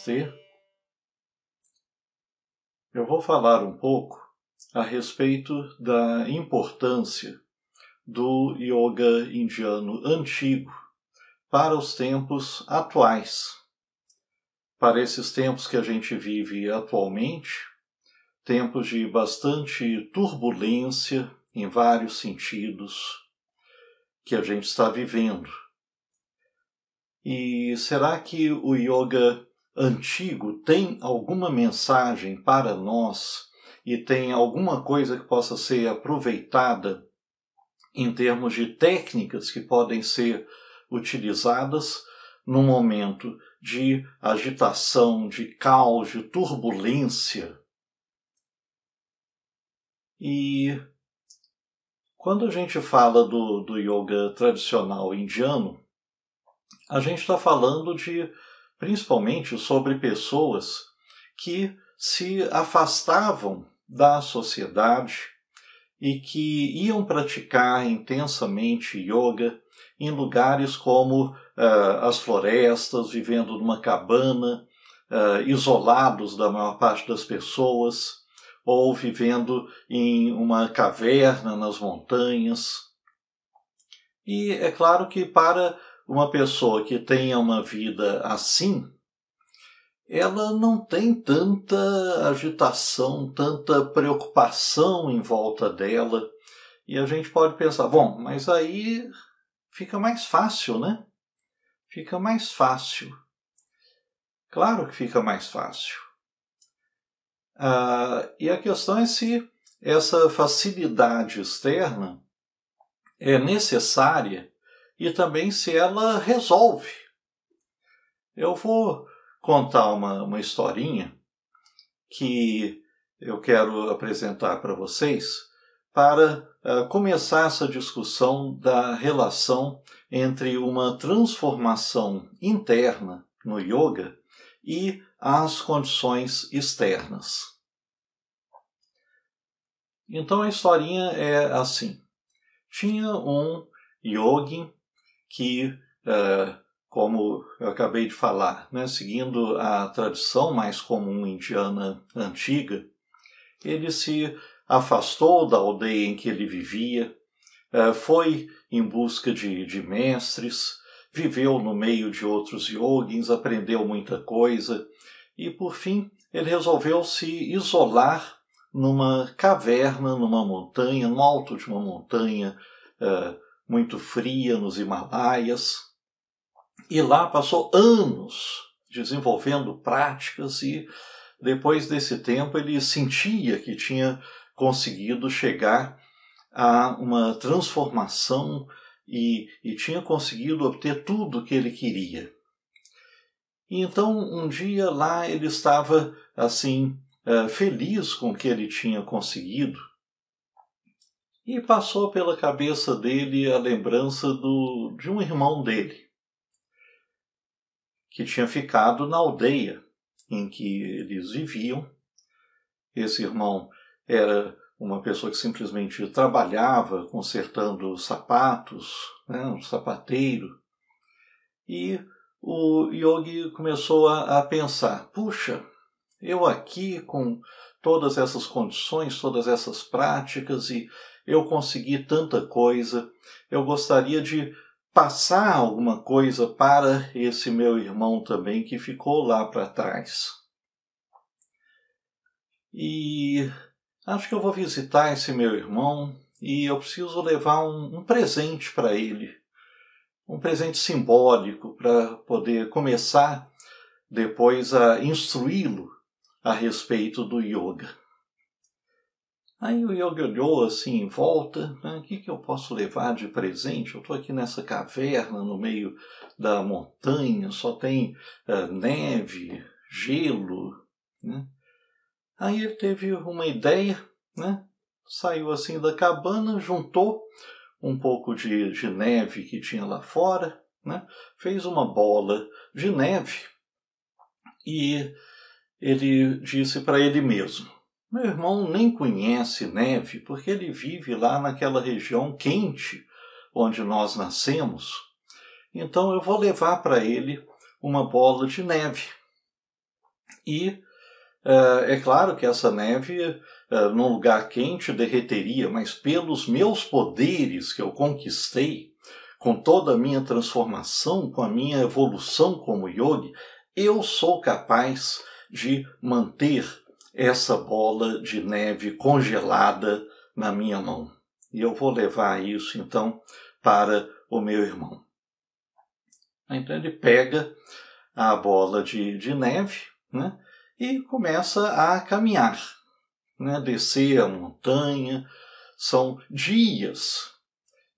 ter eu vou falar um pouco a respeito da importância do yoga indiano antigo para os tempos atuais. Para esses tempos que a gente vive atualmente, tempos de bastante turbulência em vários sentidos que a gente está vivendo. E será que o yoga antigo tem alguma mensagem para nós e tem alguma coisa que possa ser aproveitada em termos de técnicas que podem ser utilizadas no momento de agitação, de caos, de turbulência. E quando a gente fala do, do yoga tradicional indiano, a gente está falando de principalmente sobre pessoas que se afastavam da sociedade e que iam praticar intensamente yoga em lugares como uh, as florestas, vivendo numa cabana, uh, isolados da maior parte das pessoas, ou vivendo em uma caverna nas montanhas. E é claro que para uma pessoa que tenha uma vida assim, ela não tem tanta agitação, tanta preocupação em volta dela. E a gente pode pensar, bom, mas aí fica mais fácil, né? Fica mais fácil. Claro que fica mais fácil. Ah, e a questão é se essa facilidade externa é necessária e também se ela resolve. Eu vou contar uma, uma historinha que eu quero apresentar para vocês para uh, começar essa discussão da relação entre uma transformação interna no yoga e as condições externas. Então a historinha é assim: tinha um yogi que, eh, como eu acabei de falar, né, seguindo a tradição mais comum indiana antiga, ele se afastou da aldeia em que ele vivia, eh, foi em busca de, de mestres, viveu no meio de outros yogins, aprendeu muita coisa e, por fim, ele resolveu se isolar numa caverna, numa montanha, no alto de uma montanha, eh, muito fria nos Himalaias, e lá passou anos desenvolvendo práticas e depois desse tempo ele sentia que tinha conseguido chegar a uma transformação e, e tinha conseguido obter tudo o que ele queria. E então um dia lá ele estava assim eh, feliz com o que ele tinha conseguido e passou pela cabeça dele a lembrança do, de um irmão dele, que tinha ficado na aldeia em que eles viviam. Esse irmão era uma pessoa que simplesmente trabalhava consertando sapatos, né, um sapateiro. E o Yogi começou a, a, pensar: puxa, eu aqui com todas essas condições, todas essas práticas e eu consegui tanta coisa, eu gostaria de passar alguma coisa para esse meu irmão também que ficou lá para trás. E acho que eu vou visitar esse meu irmão e eu preciso levar um, um presente para ele, um presente simbólico para poder começar depois a instruí-lo a respeito do yoga. Aí o Yoga olhou assim em volta, né? o que, que eu posso levar de presente? Eu estou aqui nessa caverna no meio da montanha, só tem uh, neve, gelo. Né? Aí ele teve uma ideia, né? saiu assim da cabana, juntou um pouco de, de neve que tinha lá fora, né? fez uma bola de neve e ele disse para ele mesmo: meu irmão nem conhece neve porque ele vive lá naquela região quente onde nós nascemos. Então eu vou levar para ele uma bola de neve. E eh, é claro que essa neve, eh, num lugar quente, derreteria, mas pelos meus poderes que eu conquistei, com toda a minha transformação, com a minha evolução como yogi, eu sou capaz de manter essa bola de neve congelada na minha mão. E eu vou levar isso então para o meu irmão. Então ele pega a bola de, de neve né, e começa a caminhar, né, descer a montanha. São dias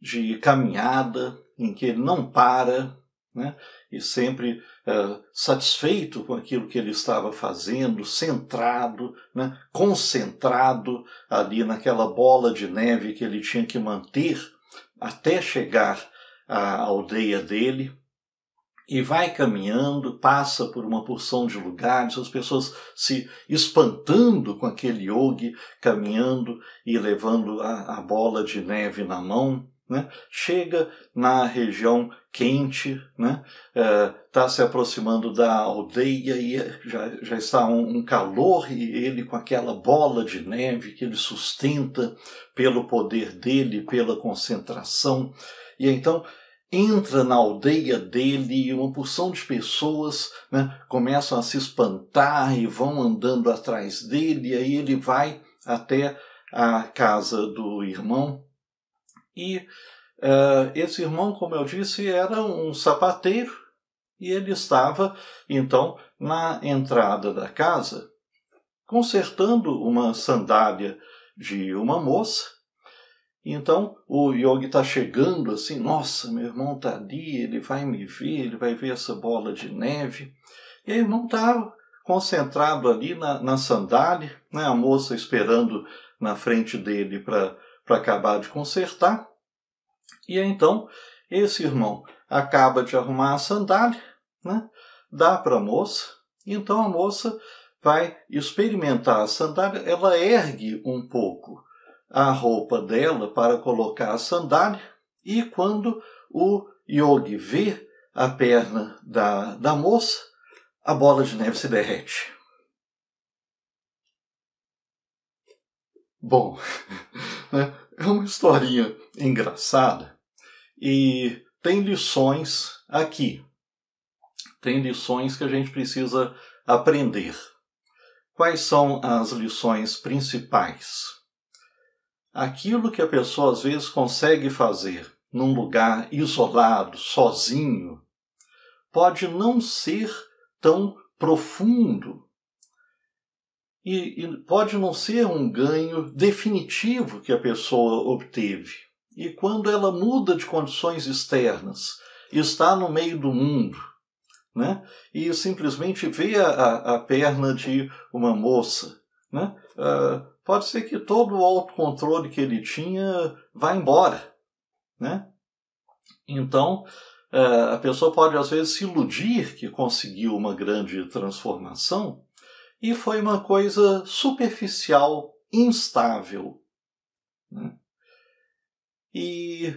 de caminhada em que ele não para, né? e sempre eh, satisfeito com aquilo que ele estava fazendo, centrado, né? concentrado ali naquela bola de neve que ele tinha que manter até chegar à aldeia dele. E vai caminhando, passa por uma porção de lugares, as pessoas se espantando com aquele yogi caminhando e levando a, a bola de neve na mão. Né? Chega na região quente, está né? é, tá se aproximando da aldeia e é, já, já está um, um, calor e ele com aquela bola de neve que ele sustenta pelo poder dele, pela concentração. E então entra na aldeia dele e uma porção de pessoas né, começam a se espantar e vão andando atrás dele. E aí ele vai até a casa do irmão e uh, esse irmão, como eu disse, era um sapateiro e ele estava, então, na entrada da casa, consertando uma sandália de uma moça. Então o Yogi está chegando assim, nossa, meu irmão está ali, ele vai me ver, ele vai ver essa bola de neve. E o irmão está concentrado ali na, na sandália, né, a moça esperando na frente dele para para acabar de consertar. E então, esse irmão acaba de arrumar a sandália, né? dá para a moça, então a moça vai experimentar a sandália, ela ergue um pouco a roupa dela para colocar a sandália, e quando o yogi vê a perna da, da moça, a bola de neve se derrete. Bom, Né? É uma historinha engraçada e tem lições aqui. Tem lições que a gente precisa aprender. Quais são as lições principais? Aquilo que a pessoa às vezes consegue fazer num lugar isolado, sozinho, pode não ser tão profundo e, e pode não ser um ganho definitivo que a pessoa obteve. E quando ela muda de condições externas, está no meio do mundo, né? e simplesmente vê a, a, a perna de uma moça, né? Uh, pode ser que todo o autocontrole que ele tinha vá embora. Né? Então, uh, a pessoa pode às vezes se iludir que conseguiu uma grande transformação, e foi uma coisa superficial, instável. Né? E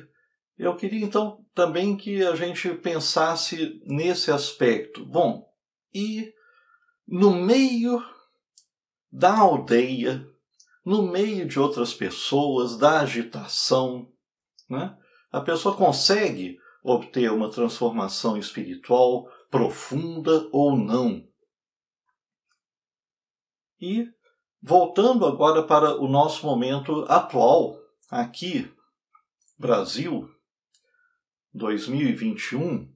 eu queria então também que a gente pensasse nesse aspecto. Bom, e no meio da aldeia, no meio de outras pessoas, da agitação, né? a pessoa consegue obter uma transformação espiritual profunda ou não. E voltando agora para o nosso momento atual, aqui, Brasil, 2021,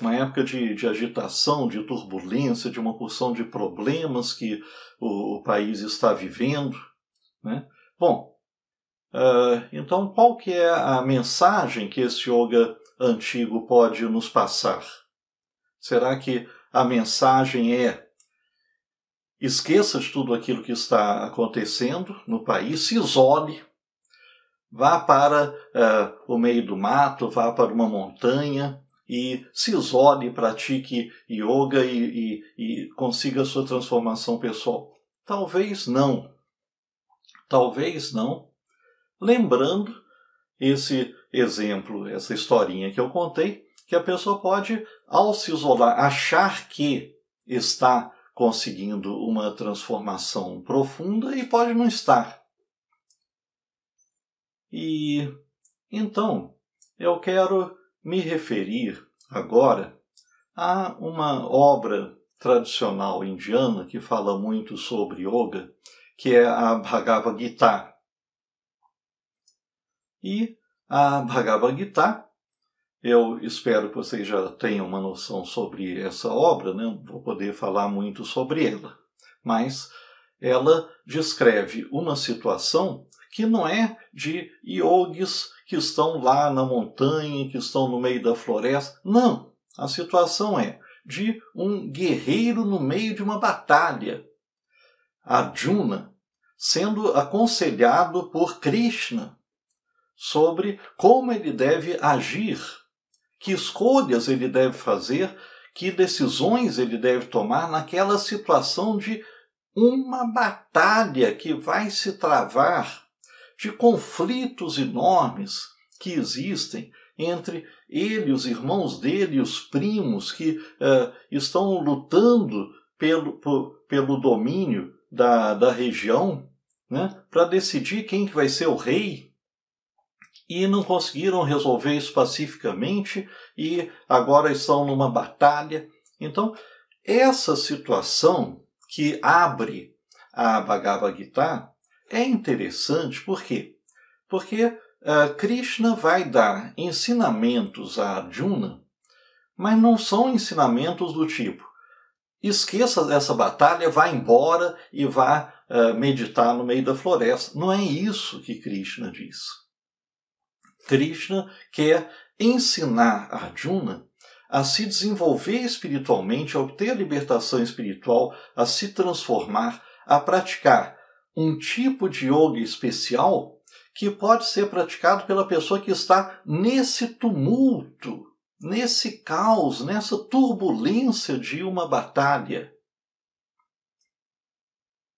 uma época de, de agitação, de turbulência, de uma porção de problemas que o, o país está vivendo. Né? Bom, uh, então qual que é a mensagem que esse yoga antigo pode nos passar? Será que a mensagem é esqueça de tudo aquilo que está acontecendo no país, se isole, vá para uh, o meio do mato, vá para uma montanha e se isole, pratique yoga e, e, e consiga a sua transformação pessoal. Talvez não. Talvez não. Lembrando esse exemplo, essa historinha que eu contei, que a pessoa pode, ao se isolar, achar que está conseguindo uma transformação profunda e pode não estar. E então eu quero me referir agora a uma obra tradicional indiana que fala muito sobre yoga, que é a Bhagavad Gita. E a Bhagavad Gita eu espero que vocês já tenham uma noção sobre essa obra, né? não vou poder falar muito sobre ela, mas ela descreve uma situação que não é de yogis que estão lá na montanha, que estão no meio da floresta. Não! A situação é de um guerreiro no meio de uma batalha. Arjuna sendo aconselhado por Krishna sobre como ele deve agir que escolhas ele deve fazer, que decisões ele deve tomar naquela situação de uma batalha que vai se travar, de conflitos enormes que existem entre ele, os irmãos dele, os primos que uh, estão lutando pelo, por, pelo domínio da, da região, né, para decidir quem que vai ser o rei e não conseguiram resolver isso pacificamente e agora estão numa batalha. Então, essa situação que abre a Bhagavad Gita é interessante, por quê? Porque uh, Krishna vai dar ensinamentos a Arjuna, mas não são ensinamentos do tipo esqueça dessa batalha, vá embora e vá uh, meditar no meio da floresta. Não é isso que Krishna diz. Krishna quer ensinar Arjuna a se desenvolver espiritualmente, a obter a libertação espiritual, a se transformar, a praticar um tipo de yoga especial que pode ser praticado pela pessoa que está nesse tumulto, nesse caos, nessa turbulência de uma batalha.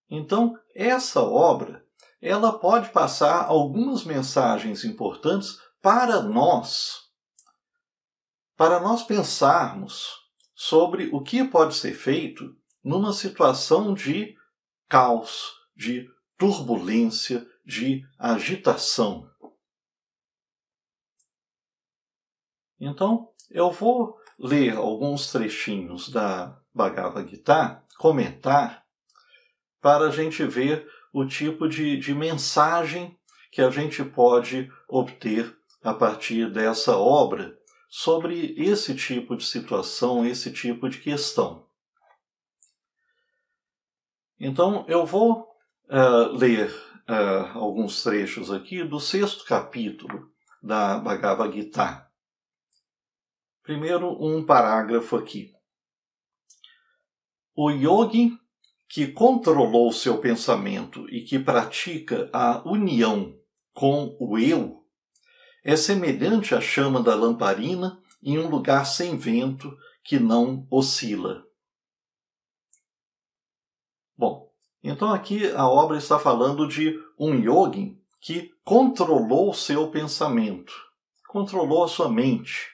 Então, essa obra ela pode passar algumas mensagens importantes para nós, para nós pensarmos sobre o que pode ser feito numa situação de caos, de turbulência, de agitação. Então, eu vou ler alguns trechinhos da Bhagavad Gita, comentar, para a gente ver o tipo de, de mensagem que a gente pode obter a partir dessa obra sobre esse tipo de situação, esse tipo de questão. Então, eu vou uh, ler uh, alguns trechos aqui do sexto capítulo da Bhagavad Gita. Primeiro, um parágrafo aqui. O yogi que controlou seu pensamento e que pratica a união com o eu, é semelhante à chama da lamparina em um lugar sem vento que não oscila. Bom, então aqui a obra está falando de um yogin que controlou seu pensamento, controlou a sua mente.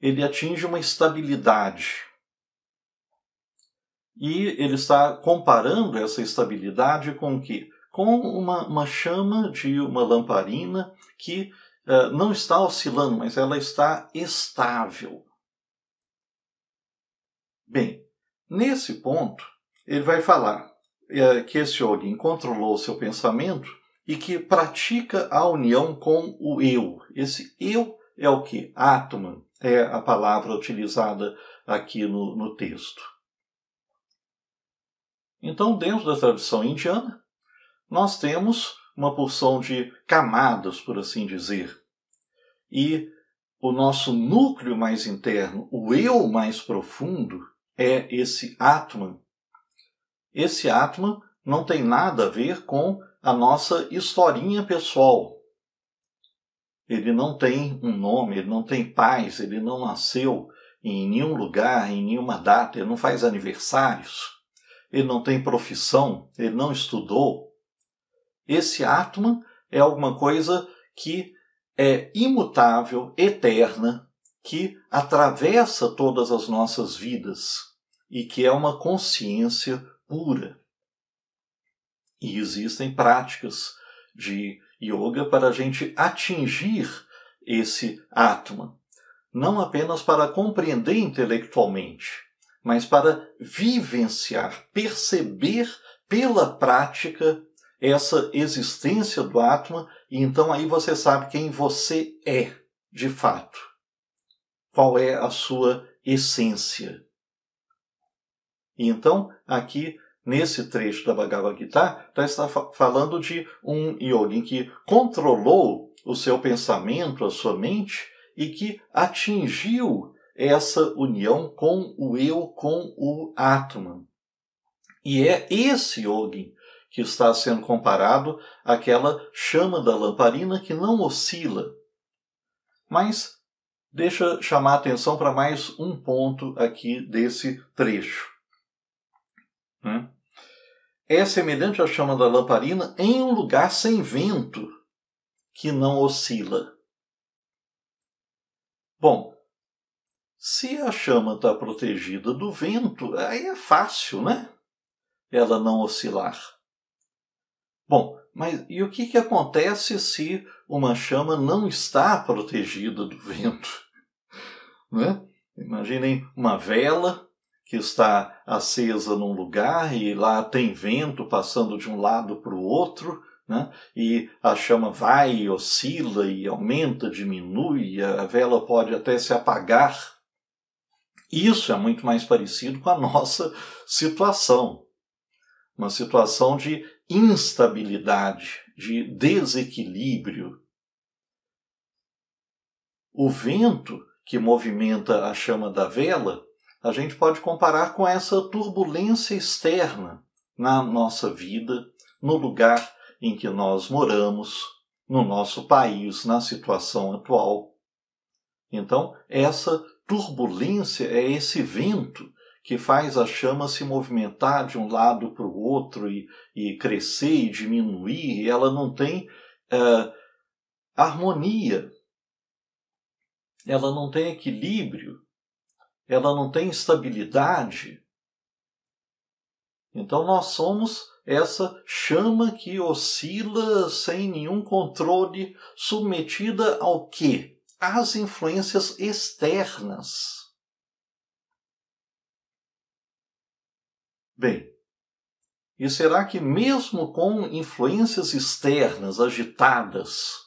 Ele atinge uma estabilidade, e ele está comparando essa estabilidade com o quê? Com uma, uma chama de uma lamparina que uh, não está oscilando, mas ela está estável. Bem, nesse ponto, ele vai falar uh, que esse alguém controlou seu pensamento e que pratica a união com o eu. Esse eu é o que? Atman é a palavra utilizada aqui no, no texto. Então, dentro da tradição indiana, nós temos uma porção de camadas, por assim dizer. E o nosso núcleo mais interno, o eu mais profundo, é esse Atman. Esse Atman não tem nada a ver com a nossa historinha pessoal. Ele não tem um nome, ele não tem pais, ele não nasceu em nenhum lugar, em nenhuma data, ele não faz aniversários ele não tem profissão, ele não estudou. Esse Atman é alguma coisa que é imutável, eterna, que atravessa todas as nossas vidas e que é uma consciência pura. E existem práticas de yoga para a gente atingir esse Atman, não apenas para compreender intelectualmente, mas para vivenciar, perceber pela prática essa existência do Atma, e então aí você sabe quem você é, de fato. Qual é a sua essência. E então, aqui nesse trecho da Bhagavad Gita, então está falando de um yogin que controlou o seu pensamento, a sua mente, e que atingiu essa união com o eu, com o Atman. E é esse Yogin que está sendo comparado àquela chama da lamparina que não oscila. Mas deixa chamar a atenção para mais um ponto aqui desse trecho. Hum? É semelhante à chama da lamparina em um lugar sem vento que não oscila. Bom, se a chama está protegida do vento, aí é fácil, né? Ela não oscilar. Bom, mas e o que, que acontece se uma chama não está protegida do vento? Né? Imaginem uma vela que está acesa num lugar e lá tem vento passando de um lado para o outro, né? e a chama vai, oscila e aumenta, diminui, a vela pode até se apagar isso é muito mais parecido com a nossa situação, uma situação de instabilidade, de desequilíbrio. O vento que movimenta a chama da vela, a gente pode comparar com essa turbulência externa na nossa vida, no lugar em que nós moramos, no nosso país, na situação atual. Então, essa turbulência é esse vento que faz a chama se movimentar de um lado para o outro e, e, crescer e diminuir, e ela não tem uh, harmonia, ela não tem equilíbrio, ela não tem estabilidade. Então nós somos essa chama que oscila sem nenhum controle, submetida ao quê? as influências externas. Bem, e será que, mesmo com influências externas agitadas,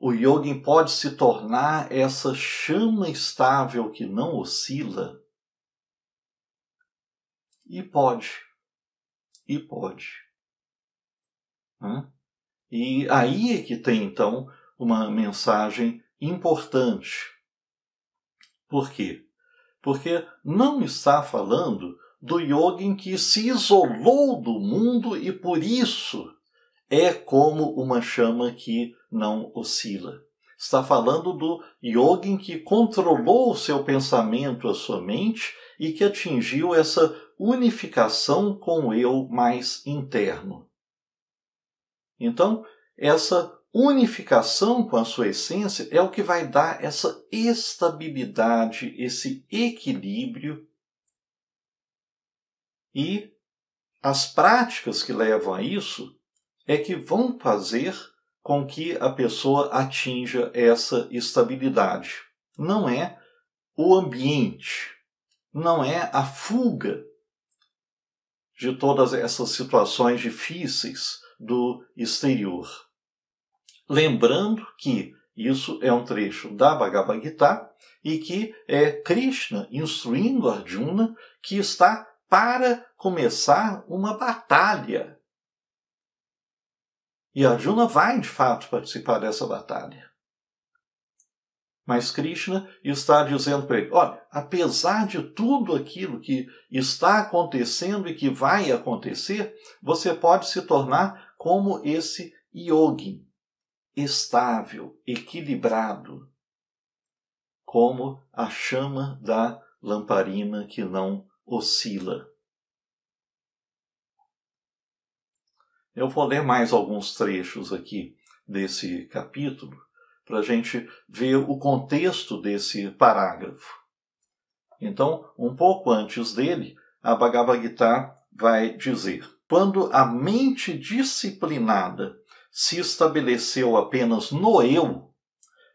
o yogin pode se tornar essa chama estável que não oscila? E pode. E pode. Hum? E aí é que tem, então, uma mensagem importante. Por quê? Porque não está falando do yogin que se isolou do mundo e por isso é como uma chama que não oscila. Está falando do yogin que controlou o seu pensamento, a sua mente e que atingiu essa unificação com o eu mais interno. Então, essa unificação com a sua essência é o que vai dar essa estabilidade, esse equilíbrio e as práticas que levam a isso é que vão fazer com que a pessoa atinja essa estabilidade. Não é o ambiente, não é a fuga de todas essas situações difíceis do exterior. Lembrando que isso é um trecho da Bhagavad Gita e que é Krishna instruindo Arjuna que está para começar uma batalha. E Arjuna vai de fato participar dessa batalha. Mas Krishna está dizendo para ele: olha, apesar de tudo aquilo que está acontecendo e que vai acontecer, você pode se tornar como esse yogi, estável, equilibrado, como a chama da lamparina que não oscila. Eu vou ler mais alguns trechos aqui desse capítulo para a gente ver o contexto desse parágrafo. Então, um pouco antes dele, a Bhagavad Gita vai dizer: Quando a mente disciplinada se estabeleceu apenas no eu,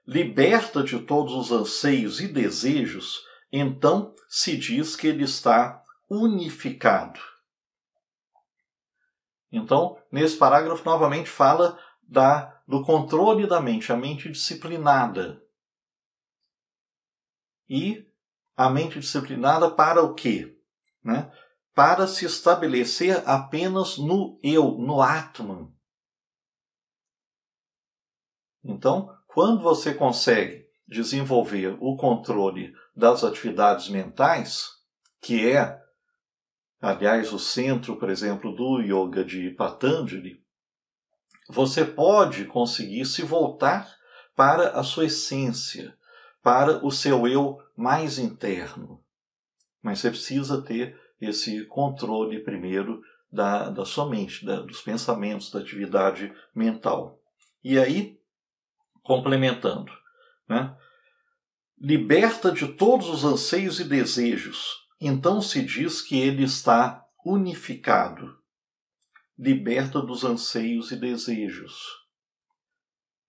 liberta de todos os anseios e desejos, então se diz que ele está unificado. Então, nesse parágrafo, novamente fala da, do controle da mente, a mente disciplinada. E a mente disciplinada para o quê? Né? Para se estabelecer apenas no eu, no Atman então, quando você consegue desenvolver o controle das atividades mentais, que é, aliás, o centro, por exemplo, do yoga de Patanjali, você pode conseguir se voltar para a sua essência, para o seu eu mais interno. Mas você precisa ter esse controle primeiro da, da sua mente, da, dos pensamentos, da atividade mental. E aí complementando, né? liberta de todos os anseios e desejos, então se diz que ele está unificado, liberta dos anseios e desejos.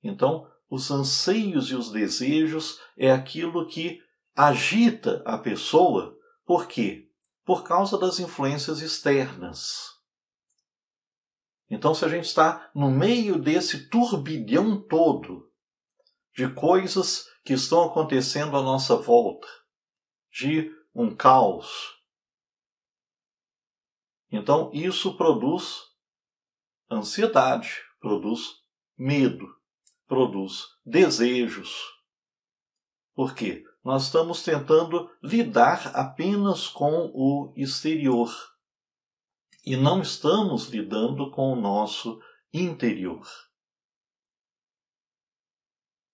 Então, os anseios e os desejos é aquilo que agita a pessoa, por quê? Por causa das influências externas. Então, se a gente está no meio desse turbilhão todo, de coisas que estão acontecendo à nossa volta, de um caos. Então, isso produz ansiedade, produz medo, produz desejos. Por quê? Nós estamos tentando lidar apenas com o exterior e não estamos lidando com o nosso interior.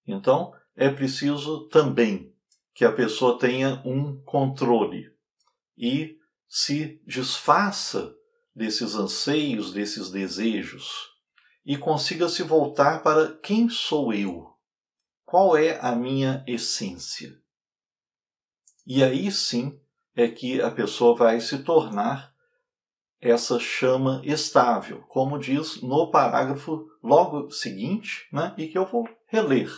Então, é preciso também que a pessoa tenha um controle e se desfaça desses anseios, desses desejos e consiga se voltar para quem sou eu, qual é a minha essência. E aí sim é que a pessoa vai se tornar essa chama estável, como diz no parágrafo logo seguinte, né, e que eu vou reler.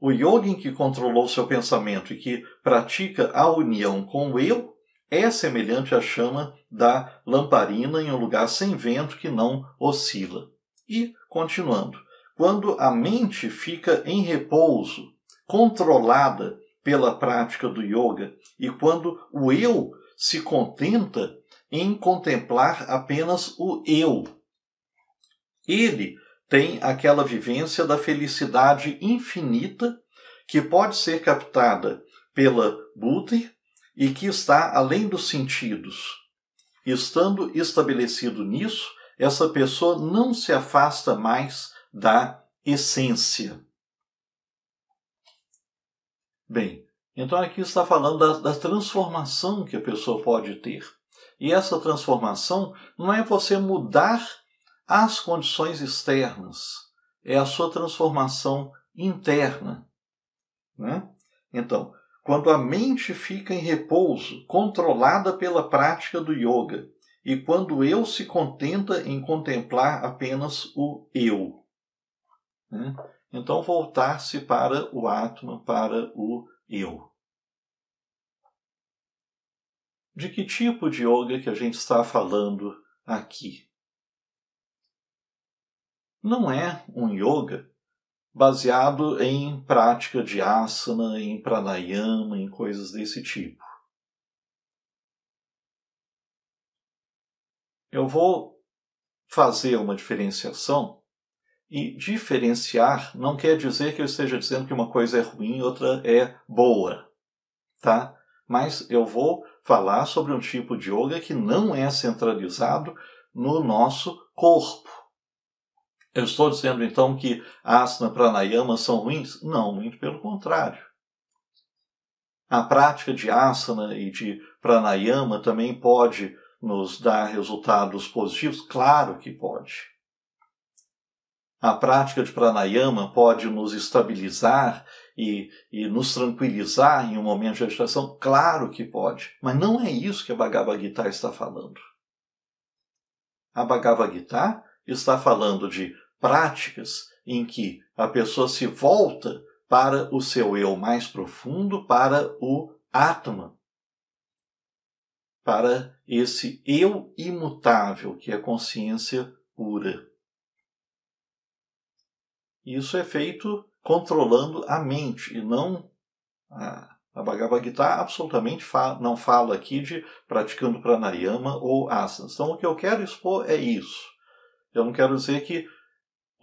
O yogin que controlou seu pensamento e que pratica a união com o eu é semelhante à chama da lamparina em um lugar sem vento que não oscila. E, continuando, quando a mente fica em repouso, controlada pela prática do yoga, e quando o eu se contenta em contemplar apenas o eu, ele tem aquela vivência da felicidade infinita que pode ser captada pela Buddha e que está além dos sentidos. Estando estabelecido nisso, essa pessoa não se afasta mais da essência. Bem, então aqui está falando da, da transformação que a pessoa pode ter. E essa transformação não é você mudar às condições externas, é a sua transformação interna. Né? Então, quando a mente fica em repouso, controlada pela prática do yoga, e quando eu se contenta em contemplar apenas o eu. Né? Então, voltar-se para o Atma, para o eu. De que tipo de yoga que a gente está falando aqui? não é um yoga baseado em prática de asana, em pranayama, em coisas desse tipo. Eu vou fazer uma diferenciação e diferenciar não quer dizer que eu esteja dizendo que uma coisa é ruim e outra é boa, tá? Mas eu vou falar sobre um tipo de yoga que não é centralizado no nosso corpo eu estou dizendo então que asana pranayama são ruins? Não, muito pelo contrário. A prática de asana e de pranayama também pode nos dar resultados positivos? Claro que pode. A prática de pranayama pode nos estabilizar e, e, nos tranquilizar em um momento de agitação? Claro que pode, mas não é isso que a Bhagavad Gita está falando. A Bhagavad Gita está falando de práticas em que a pessoa se volta para o seu eu mais profundo, para o Atman, para esse eu imutável que é a consciência pura. Isso é feito controlando a mente e não a, a Bhagavad Gita absolutamente fa não fala aqui de praticando pranayama ou asanas. Então o que eu quero expor é isso. Eu não quero dizer que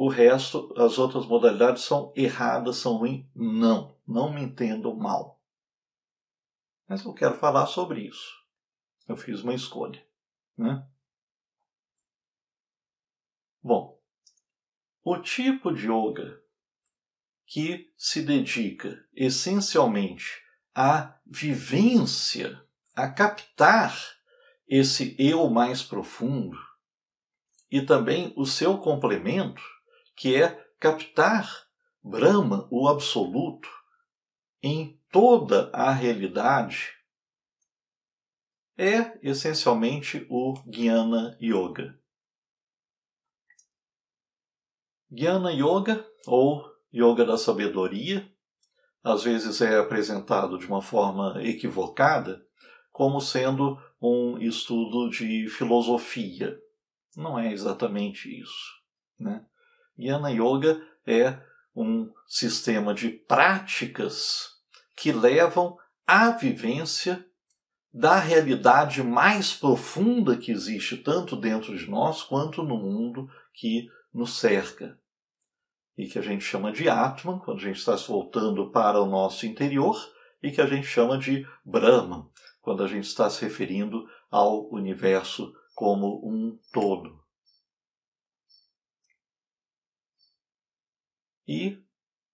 o resto, as outras modalidades são erradas, são ruins. Não, não me entendam mal. Mas eu quero falar sobre isso. Eu fiz uma escolha. Né? Bom, o tipo de yoga que se dedica essencialmente à vivência, a captar esse eu mais profundo e também o seu complemento, que é captar Brahma, o absoluto, em toda a realidade, é essencialmente o Jnana Yoga. Jnana Yoga, ou Yoga da Sabedoria, às vezes é apresentado de uma forma equivocada como sendo um estudo de filosofia. Não é exatamente isso. Né? Yana Yoga é um sistema de práticas que levam à vivência da realidade mais profunda que existe tanto dentro de nós quanto no mundo que nos cerca. E que a gente chama de Atman, quando a gente está se voltando para o nosso interior, e que a gente chama de Brahman, quando a gente está se referindo ao universo como um todo. E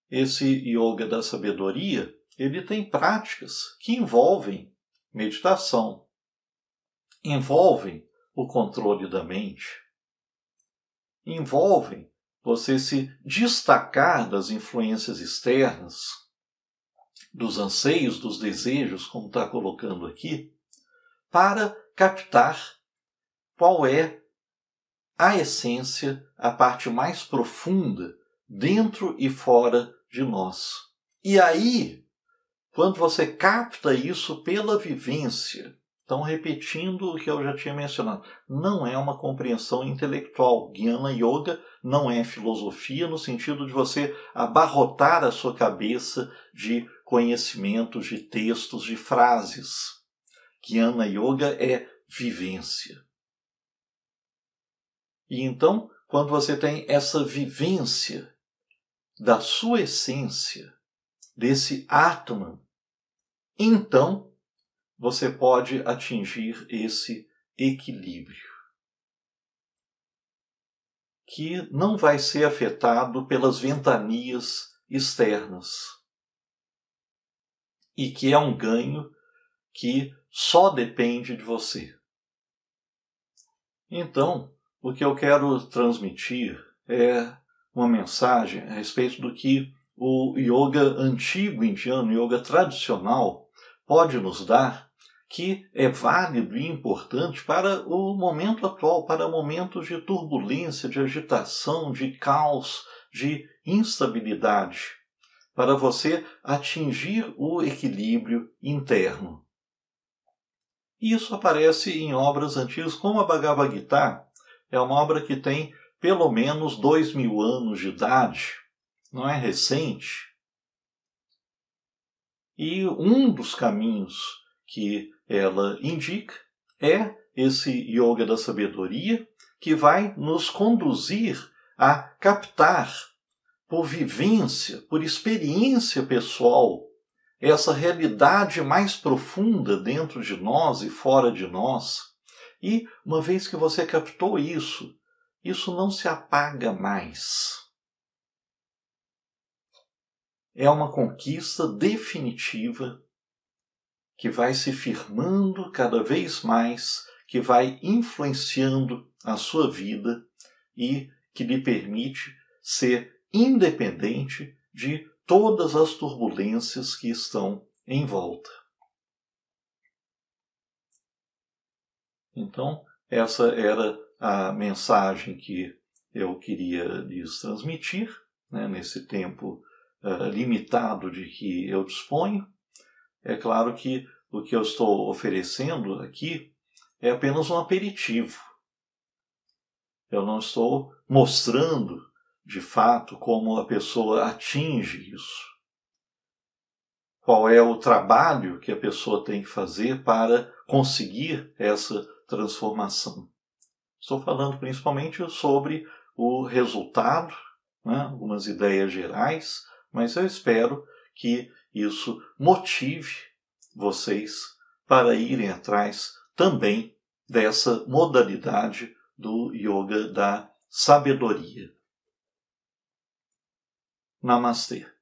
esse yoga da sabedoria, ele tem práticas que envolvem meditação, envolvem o controle da mente, envolvem você se destacar das influências externas, dos anseios, dos desejos, como está colocando aqui, para captar qual é a essência, a parte mais profunda dentro e fora de nós. E aí, quando você capta isso pela vivência, então repetindo o que eu já tinha mencionado, não é uma compreensão intelectual. Guiana Yoga não é filosofia no sentido de você abarrotar a sua cabeça de conhecimentos, de textos, de frases. Guiana Yoga é vivência. E então, quando você tem essa vivência da sua essência, desse Atman, então você pode atingir esse equilíbrio que não vai ser afetado pelas ventanias externas e que é um ganho que só depende de você. Então, o que eu quero transmitir é uma mensagem a respeito do que o yoga antigo indiano, o yoga tradicional, pode nos dar que é válido e importante para o momento atual, para momentos de turbulência, de agitação, de caos, de instabilidade, para você atingir o equilíbrio interno. isso aparece em obras antigas, como a Bhagavad Gita, é uma obra que tem pelo menos dois mil anos de idade, não é recente. E um dos caminhos que ela indica é esse yoga da sabedoria, que vai nos conduzir a captar por vivência, por experiência pessoal, essa realidade mais profunda dentro de nós e fora de nós. E uma vez que você captou isso, isso não se apaga mais. É uma conquista definitiva que vai se firmando cada vez mais, que vai influenciando a sua vida e que lhe permite ser independente de todas as turbulências que estão em volta. Então, essa era a mensagem que eu queria lhes transmitir, né, nesse tempo uh, limitado de que eu disponho. É claro que o que eu estou oferecendo aqui é apenas um aperitivo. Eu não estou mostrando, de fato, como a pessoa atinge isso. Qual é o trabalho que a pessoa tem que fazer para conseguir essa transformação. Estou falando principalmente sobre o resultado, né, algumas ideias gerais, mas eu espero que isso motive vocês para irem atrás também dessa modalidade do yoga da sabedoria. Namastê.